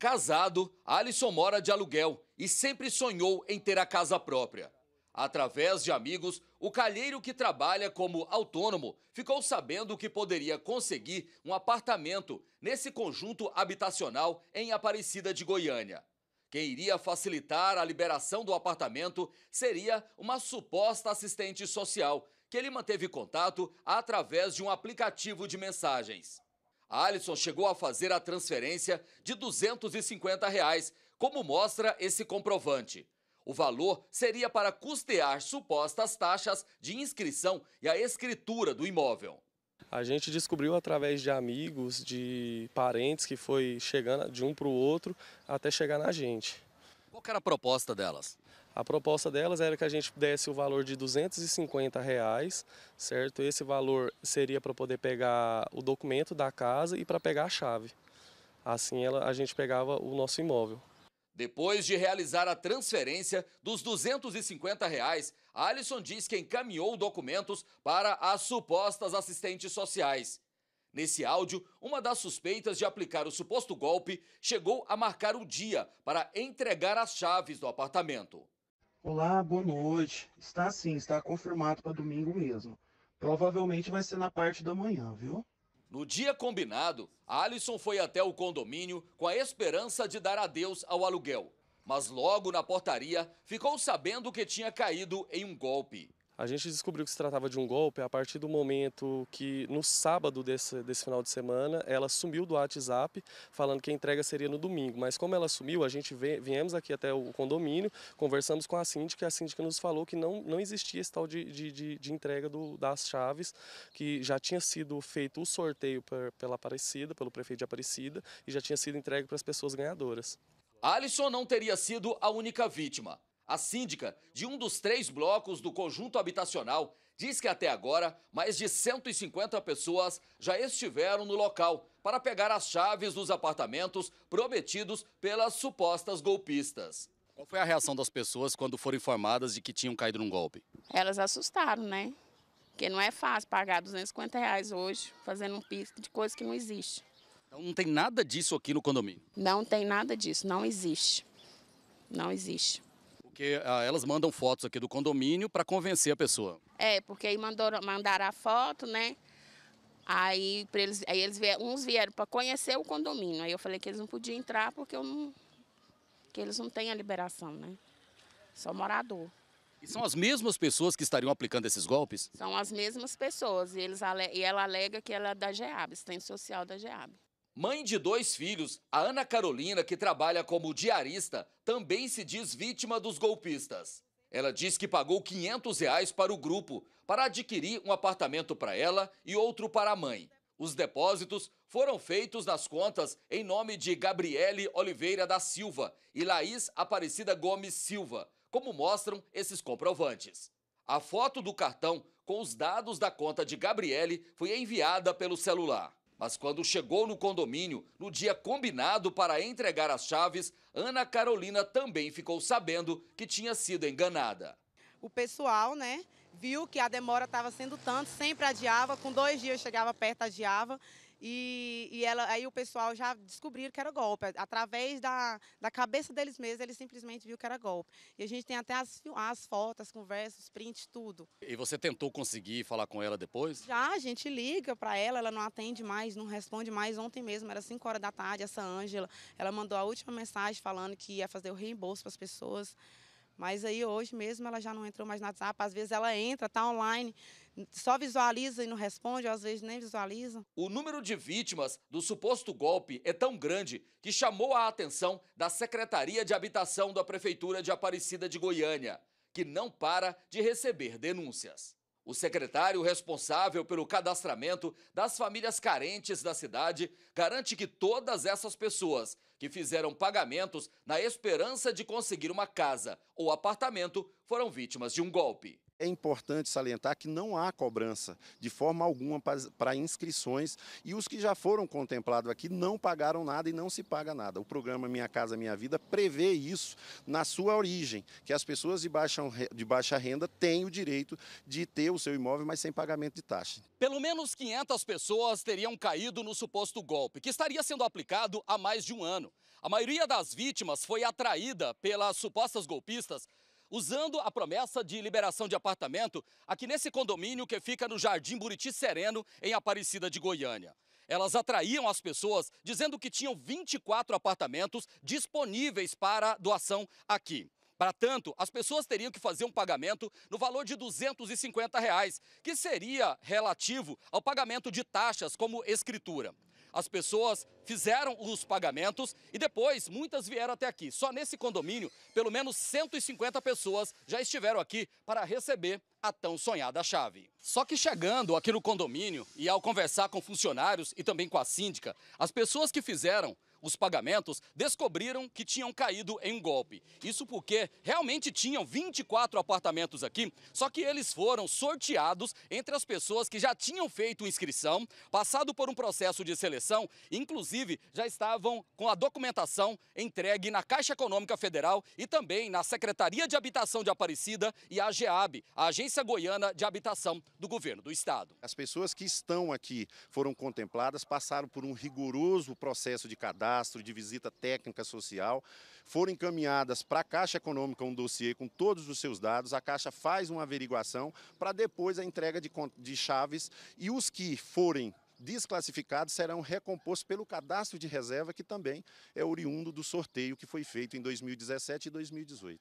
Casado, Alisson mora de aluguel e sempre sonhou em ter a casa própria. Através de amigos, o calheiro que trabalha como autônomo ficou sabendo que poderia conseguir um apartamento nesse conjunto habitacional em Aparecida de Goiânia. Quem iria facilitar a liberação do apartamento seria uma suposta assistente social, que ele manteve contato através de um aplicativo de mensagens. Alisson chegou a fazer a transferência de R$ 250, reais, como mostra esse comprovante. O valor seria para custear supostas taxas de inscrição e a escritura do imóvel. A gente descobriu através de amigos, de parentes que foi chegando de um para o outro até chegar na gente. Qual era a proposta delas? A proposta delas era que a gente desse o valor de 250 reais, certo? Esse valor seria para poder pegar o documento da casa e para pegar a chave. Assim ela, a gente pegava o nosso imóvel. Depois de realizar a transferência dos 250 reais, Alisson diz que encaminhou documentos para as supostas assistentes sociais. Nesse áudio, uma das suspeitas de aplicar o suposto golpe chegou a marcar o dia para entregar as chaves do apartamento. Olá, boa noite. Está sim, está confirmado para domingo mesmo. Provavelmente vai ser na parte da manhã, viu? No dia combinado, Alisson foi até o condomínio com a esperança de dar adeus ao aluguel. Mas logo na portaria, ficou sabendo que tinha caído em um golpe. A gente descobriu que se tratava de um golpe a partir do momento que, no sábado desse, desse final de semana, ela sumiu do WhatsApp, falando que a entrega seria no domingo. Mas como ela sumiu, a gente viemos aqui até o condomínio, conversamos com a síndica e a síndica nos falou que não, não existia esse tal de, de, de, de entrega do, das chaves, que já tinha sido feito o sorteio per, pela Aparecida, pelo prefeito de Aparecida, e já tinha sido entregue para as pessoas ganhadoras. Alisson não teria sido a única vítima. A síndica de um dos três blocos do conjunto habitacional diz que até agora mais de 150 pessoas já estiveram no local para pegar as chaves dos apartamentos prometidos pelas supostas golpistas. Qual foi a reação das pessoas quando foram informadas de que tinham caído num golpe? Elas assustaram, né? Porque não é fácil pagar 250 reais hoje fazendo um pisco de coisa que não existe. Então não tem nada disso aqui no condomínio? Não tem nada disso, não existe. Não existe. Porque ah, elas mandam fotos aqui do condomínio para convencer a pessoa. É, porque aí mandaram, mandaram a foto, né? Aí, eles, aí eles vieram, uns vieram para conhecer o condomínio. Aí eu falei que eles não podiam entrar porque eu não, que eles não têm a liberação, né? Só morador. E são as mesmas pessoas que estariam aplicando esses golpes? São as mesmas pessoas. E, eles, e ela alega que ela é da GEAB, assistente social da GEAB. Mãe de dois filhos, a Ana Carolina, que trabalha como diarista, também se diz vítima dos golpistas. Ela diz que pagou 500 reais para o grupo para adquirir um apartamento para ela e outro para a mãe. Os depósitos foram feitos nas contas em nome de Gabriele Oliveira da Silva e Laís Aparecida Gomes Silva, como mostram esses comprovantes. A foto do cartão com os dados da conta de Gabriele foi enviada pelo celular. Mas quando chegou no condomínio, no dia combinado para entregar as chaves, Ana Carolina também ficou sabendo que tinha sido enganada. O pessoal, né, viu que a demora estava sendo tanto, sempre adiava, com dois dias chegava perto, adiava. E, e ela, aí o pessoal já descobriram que era golpe. Através da, da cabeça deles mesmos, eles simplesmente viram que era golpe. E a gente tem até as, as fotos, as conversas, os prints, tudo. E você tentou conseguir falar com ela depois? Já, a gente liga para ela, ela não atende mais, não responde mais. Ontem mesmo, era 5 horas da tarde, essa Ângela, ela mandou a última mensagem falando que ia fazer o reembolso para as pessoas. Mas aí hoje mesmo ela já não entrou mais no WhatsApp. Às vezes ela entra, tá online, só visualiza e não responde, às vezes nem visualiza. O número de vítimas do suposto golpe é tão grande que chamou a atenção da Secretaria de Habitação da Prefeitura de Aparecida de Goiânia, que não para de receber denúncias. O secretário responsável pelo cadastramento das famílias carentes da cidade garante que todas essas pessoas que fizeram pagamentos na esperança de conseguir uma casa ou apartamento foram vítimas de um golpe. É importante salientar que não há cobrança de forma alguma para inscrições e os que já foram contemplados aqui não pagaram nada e não se paga nada. O programa Minha Casa Minha Vida prevê isso na sua origem, que as pessoas de baixa, de baixa renda têm o direito de ter o seu imóvel, mas sem pagamento de taxa. Pelo menos 500 pessoas teriam caído no suposto golpe, que estaria sendo aplicado há mais de um ano. A maioria das vítimas foi atraída pelas supostas golpistas usando a promessa de liberação de apartamento aqui nesse condomínio que fica no Jardim Buriti Sereno, em Aparecida de Goiânia. Elas atraíam as pessoas dizendo que tinham 24 apartamentos disponíveis para doação aqui. Para tanto, as pessoas teriam que fazer um pagamento no valor de R$ 250, reais, que seria relativo ao pagamento de taxas como escritura as pessoas fizeram os pagamentos e depois muitas vieram até aqui. Só nesse condomínio, pelo menos 150 pessoas já estiveram aqui para receber a tão sonhada chave. Só que chegando aqui no condomínio e ao conversar com funcionários e também com a síndica, as pessoas que fizeram os pagamentos, descobriram que tinham caído em um golpe. Isso porque realmente tinham 24 apartamentos aqui, só que eles foram sorteados entre as pessoas que já tinham feito inscrição, passado por um processo de seleção, inclusive já estavam com a documentação entregue na Caixa Econômica Federal e também na Secretaria de Habitação de Aparecida e a GEAB, a Agência Goiana de Habitação do Governo do Estado. As pessoas que estão aqui foram contempladas, passaram por um rigoroso processo de cadastro cadastro, de visita técnica social, foram encaminhadas para a Caixa Econômica um dossiê com todos os seus dados, a Caixa faz uma averiguação para depois a entrega de, de chaves e os que forem desclassificados serão recompostos pelo cadastro de reserva, que também é oriundo do sorteio que foi feito em 2017 e 2018.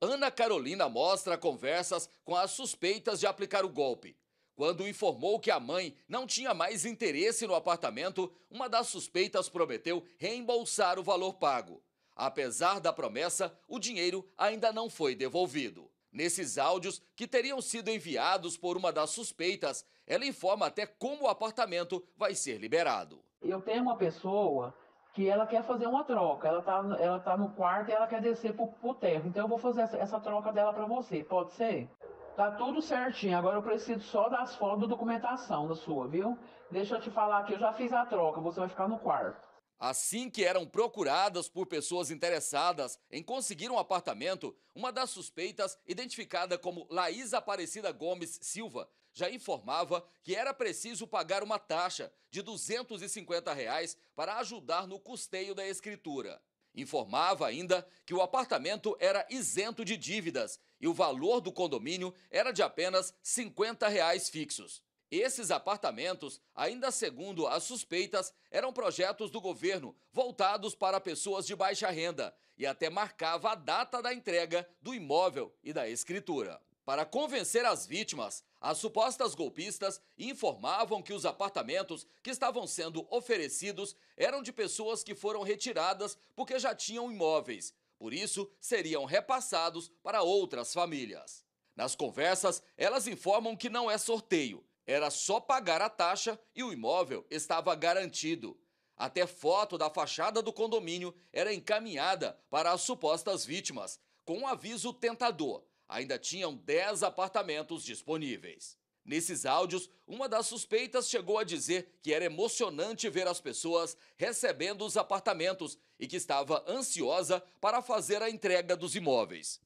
Ana Carolina mostra conversas com as suspeitas de aplicar o golpe. Quando informou que a mãe não tinha mais interesse no apartamento, uma das suspeitas prometeu reembolsar o valor pago. Apesar da promessa, o dinheiro ainda não foi devolvido. Nesses áudios, que teriam sido enviados por uma das suspeitas, ela informa até como o apartamento vai ser liberado. Eu tenho uma pessoa que ela quer fazer uma troca. Ela está ela tá no quarto e ela quer descer para o terra. Então eu vou fazer essa, essa troca dela para você, pode ser? Tá tudo certinho. Agora eu preciso só das fotos da documentação da sua, viu? Deixa eu te falar aqui, eu já fiz a troca, você vai ficar no quarto. Assim que eram procuradas por pessoas interessadas em conseguir um apartamento, uma das suspeitas, identificada como Laís Aparecida Gomes Silva, já informava que era preciso pagar uma taxa de R$ 250 reais para ajudar no custeio da escritura. Informava ainda que o apartamento era isento de dívidas e o valor do condomínio era de apenas R$ 50 reais fixos. Esses apartamentos, ainda segundo as suspeitas, eram projetos do governo voltados para pessoas de baixa renda e até marcava a data da entrega do imóvel e da escritura. Para convencer as vítimas, as supostas golpistas informavam que os apartamentos que estavam sendo oferecidos eram de pessoas que foram retiradas porque já tinham imóveis, por isso seriam repassados para outras famílias. Nas conversas, elas informam que não é sorteio, era só pagar a taxa e o imóvel estava garantido. Até foto da fachada do condomínio era encaminhada para as supostas vítimas, com um aviso tentador ainda tinham 10 apartamentos disponíveis. Nesses áudios, uma das suspeitas chegou a dizer que era emocionante ver as pessoas recebendo os apartamentos e que estava ansiosa para fazer a entrega dos imóveis.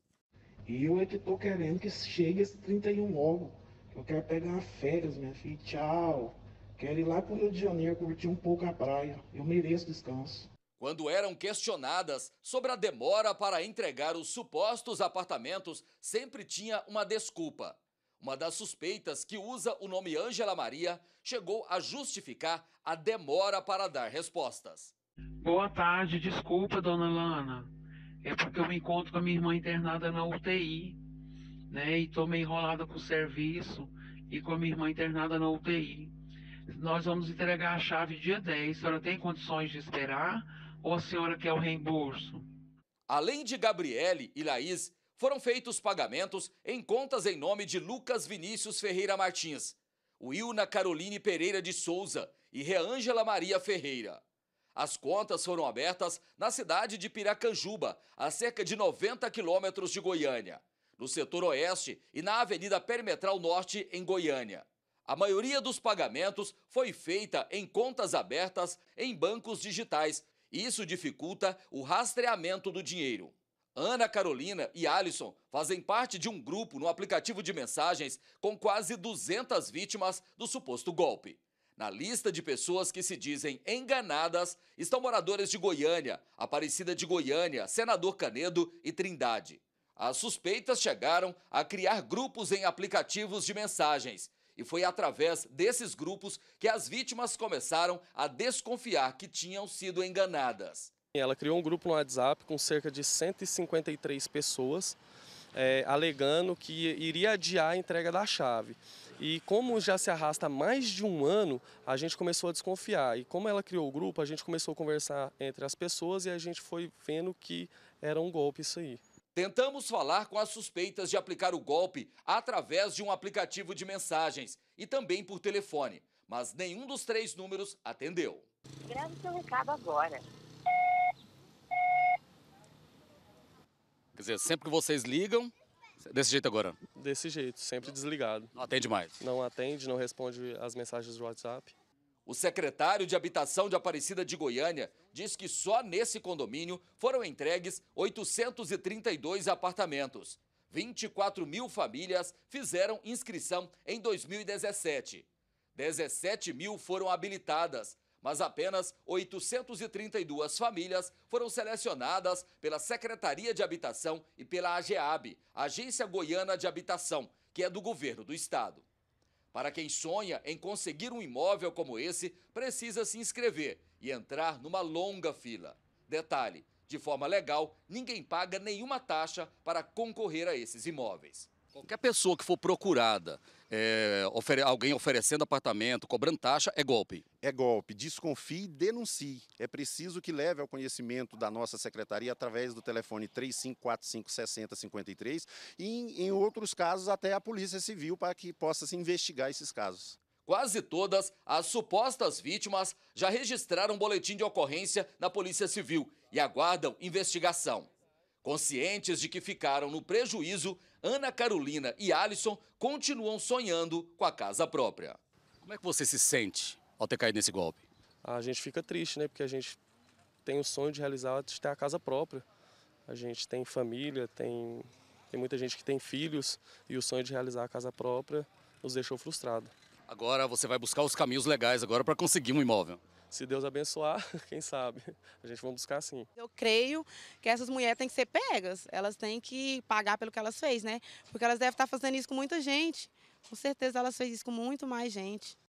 E eu é que tô querendo que chegue esse 31 logo. Eu quero pegar férias, minha filha. Tchau. Quero ir lá pro Rio de Janeiro curtir um pouco a praia. Eu mereço descanso. Quando eram questionadas sobre a demora para entregar os supostos apartamentos, sempre tinha uma desculpa. Uma das suspeitas, que usa o nome Ângela Maria, chegou a justificar a demora para dar respostas. Boa tarde, desculpa, dona Lana. É porque eu me encontro com a minha irmã internada na UTI, né? E tô meio enrolada com o serviço e com a minha irmã internada na UTI. Nós vamos entregar a chave dia 10. A senhora tem condições de esperar? ou a senhora quer é o reembolso? Além de Gabriele e Laís, foram feitos pagamentos em contas em nome de Lucas Vinícius Ferreira Martins, Wilna Caroline Pereira de Souza e Reângela Maria Ferreira. As contas foram abertas na cidade de Piracanjuba, a cerca de 90 quilômetros de Goiânia, no setor oeste e na Avenida Perimetral Norte, em Goiânia. A maioria dos pagamentos foi feita em contas abertas em bancos digitais isso dificulta o rastreamento do dinheiro. Ana Carolina e Alisson fazem parte de um grupo no aplicativo de mensagens com quase 200 vítimas do suposto golpe. Na lista de pessoas que se dizem enganadas estão moradores de Goiânia, Aparecida de Goiânia, Senador Canedo e Trindade. As suspeitas chegaram a criar grupos em aplicativos de mensagens e foi através desses grupos que as vítimas começaram a desconfiar que tinham sido enganadas. Ela criou um grupo no WhatsApp com cerca de 153 pessoas, é, alegando que iria adiar a entrega da chave. E como já se arrasta mais de um ano, a gente começou a desconfiar. E como ela criou o grupo, a gente começou a conversar entre as pessoas e a gente foi vendo que era um golpe isso aí. Tentamos falar com as suspeitas de aplicar o golpe através de um aplicativo de mensagens e também por telefone, mas nenhum dos três números atendeu. Grave seu recado agora. Quer dizer, sempre que vocês ligam, desse jeito agora? Desse jeito, sempre desligado. Não atende mais? Não atende, não responde as mensagens do WhatsApp. O secretário de Habitação de Aparecida de Goiânia diz que só nesse condomínio foram entregues 832 apartamentos. 24 mil famílias fizeram inscrição em 2017. 17 mil foram habilitadas, mas apenas 832 famílias foram selecionadas pela Secretaria de Habitação e pela AGEAB, Agência Goiana de Habitação, que é do governo do estado. Para quem sonha em conseguir um imóvel como esse, precisa se inscrever e entrar numa longa fila. Detalhe: de forma legal, ninguém paga nenhuma taxa para concorrer a esses imóveis. Qualquer pessoa que for procurada, é, ofere alguém oferecendo apartamento, cobrando taxa, é golpe. É golpe. Desconfie e denuncie. É preciso que leve ao conhecimento da nossa secretaria através do telefone 3545-6053 e, em, outros casos, até a Polícia Civil para que possa se investigar esses casos. Quase todas as supostas vítimas já registraram um boletim de ocorrência na Polícia Civil e aguardam investigação. Conscientes de que ficaram no prejuízo, Ana Carolina e Alisson continuam sonhando com a casa própria. Como é que você se sente ao ter caído nesse golpe? A gente fica triste, né? Porque a gente tem o sonho de realizar, de ter a casa própria. A gente tem família, tem, tem muita gente que tem filhos e o sonho de realizar a casa própria nos deixou frustrado. Agora você vai buscar os caminhos legais agora para conseguir um imóvel se Deus abençoar, quem sabe? A gente vai buscar sim. Eu creio que essas mulheres têm que ser pegas, elas têm que pagar pelo que elas fez, né? Porque elas devem estar fazendo isso com muita gente. Com certeza elas fez isso com muito mais gente.